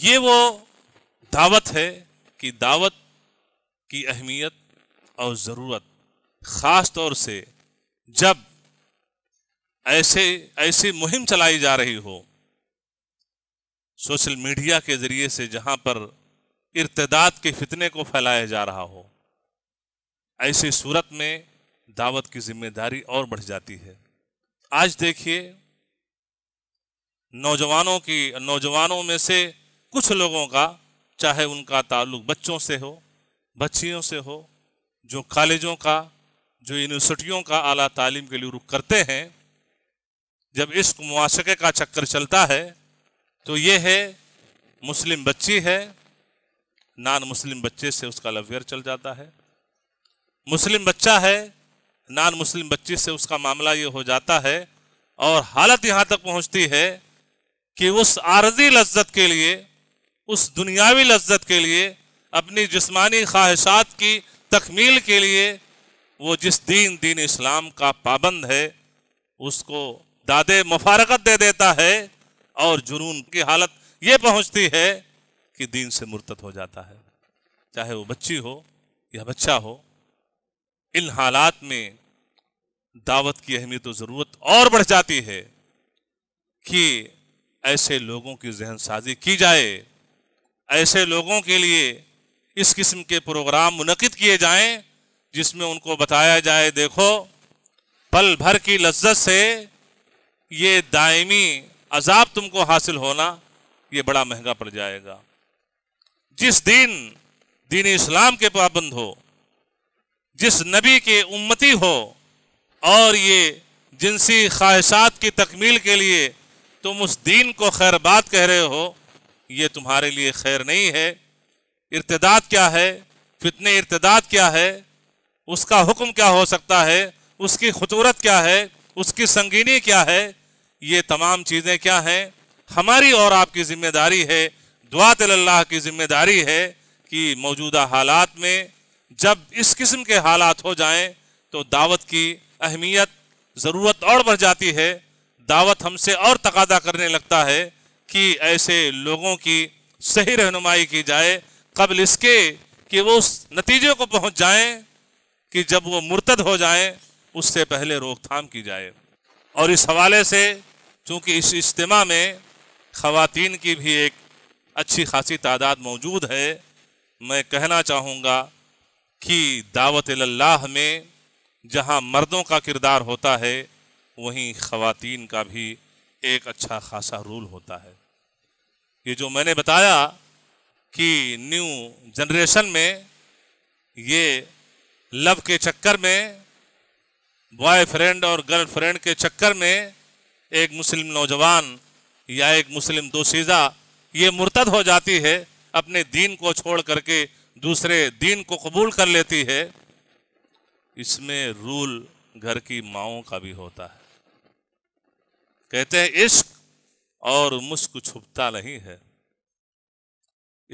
ये वो दावत है कि दावत की अहमियत और ज़रूरत ख़ास तौर से जब ऐसे ऐसी मुहिम चलाई जा रही हो सोशल मीडिया के ज़रिए से जहाँ पर इर्तदाद के फितने को फैलाया जा रहा हो ऐसी सूरत में दावत की जिम्मेदारी और बढ़ जाती है आज देखिए नौजवानों की नौजवानों में से कुछ लोगों का चाहे उनका ताल्लुक बच्चों से हो बच्चियों से हो जो कॉलेजों का जो यूनिवर्सिटियों का आला तालीम के लिए रुख करते हैं जब इस मुआशे का चक्कर चलता है तो ये है मुस्लिम बच्ची है नान मुस्लिम बच्चे से उसका लवेयर चल जाता है मुस्लिम बच्चा है नान मुस्लिम बच्ची से उसका मामला ये हो जाता है और हालत यहाँ तक पहुँचती है कि उस आर्जी लज्जत के लिए उस दुनियावी लज्जत के लिए अपनी जिस्मानी ख्वाहिशात की तकमील के लिए वो जिस दीन दीन इस्लाम का पाबंद है उसको दादे मुफारकत दे देता है और जुनून की हालत ये पहुंचती है कि दीन से मुर्तत हो जाता है चाहे वो बच्ची हो या बच्चा हो इन हालात में दावत की अहमियत और ज़रूरत और बढ़ जाती है कि ऐसे लोगों की जहन साजी की जाए ऐसे लोगों के लिए इस किस्म के प्रोग्राम मुनद किए जाएं जिसमें उनको बताया जाए देखो पल भर की लज्जत से ये दायमी अजाब तुमको हासिल होना ये बड़ा महंगा पड़ जाएगा जिस दिन दीन इस्लाम के पाबंद हो जिस नबी के उम्मती हो और ये जिनसी ख्वाहिशात की तकमील के लिए तुम उस दीन को खैरबाद कह रहे हो ये तुम्हारे लिए खैर नहीं है इर्तदाद क्या है फितने इर्तदाद क्या है उसका हुक्म क्या हो सकता है उसकी खतूरत क्या है उसकी संगीनी क्या है ये तमाम चीज़ें क्या हैं हमारी और आपकी ज़िम्मेदारी है दुआ तल्लाह की ज़िम्मेदारी है कि मौजूदा हालात में जब इस किस्म के हालात हो जाएं तो दावत की अहमियत ज़रूरत और बढ़ जाती है दावत हमसे और तकादा करने लगता है कि ऐसे लोगों की सही रहनुमाई की जाए कबल इसके कि वो उस नतीजे को पहुंच जाएं कि जब वो मुर्तद हो जाएं उससे पहले रोकथाम की जाए और इस हवाले से चूँकि इस इज्तम में खातन की भी एक अच्छी खासी तादाद मौजूद है मैं कहना चाहूँगा कि दावत अल्लाह में जहाँ मर्दों का किरदार होता है वहीं खातन का भी एक अच्छा खासा रूल होता है ये जो मैंने बताया कि न्यू जनरेशन में ये लव के चक्कर में बॉयफ्रेंड और गर्लफ्रेंड के चक्कर में एक मुस्लिम नौजवान या एक मुस्लिम दोशीजा ये मुर्तद हो जाती है अपने दीन को छोड़ करके दूसरे दीन को कबूल कर लेती है इसमें रूल घर की माओ का भी होता है कहते हैं इश्क और मुश्क छुपता नहीं है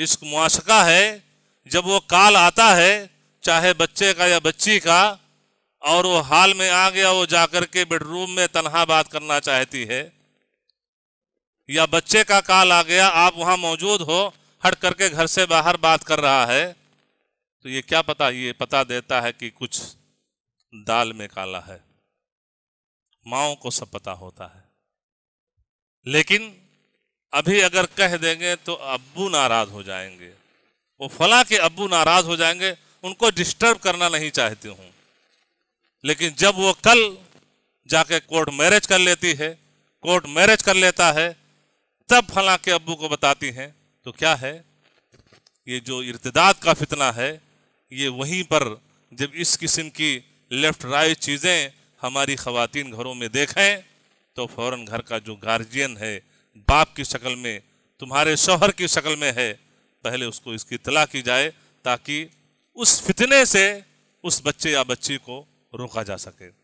इश्क मुआशका है जब वो काल आता है चाहे बच्चे का या बच्ची का और वो हाल में आ गया वो जाकर के बेडरूम में तनहा बात करना चाहती है या बच्चे का काल आ गया आप वहां मौजूद हो हट करके घर से बाहर बात कर रहा है तो ये क्या पता ये पता देता है कि कुछ दाल में काला है माओ को सब पता होता है लेकिन अभी अगर कह देंगे तो अब्बू नाराज हो जाएंगे वो फला के अब्बू नाराज हो जाएंगे उनको डिस्टर्ब करना नहीं चाहती हूँ लेकिन जब वो कल जाके कोर्ट मैरिज कर लेती है कोर्ट मैरिज कर लेता है तब फला के अब्बू को बताती हैं तो क्या है ये जो इर्तदाद का फितना है ये वहीं पर जब इस किस्म की लेफ्ट राइट चीज़ें हमारी खवतिन घरों में देखें तो फौरन घर का जो गार्जियन है बाप की शक्ल में तुम्हारे शोहर की शक्ल में है पहले उसको इसकी इतला की जाए ताकि उस फितने से उस बच्चे या बच्ची को रोका जा सके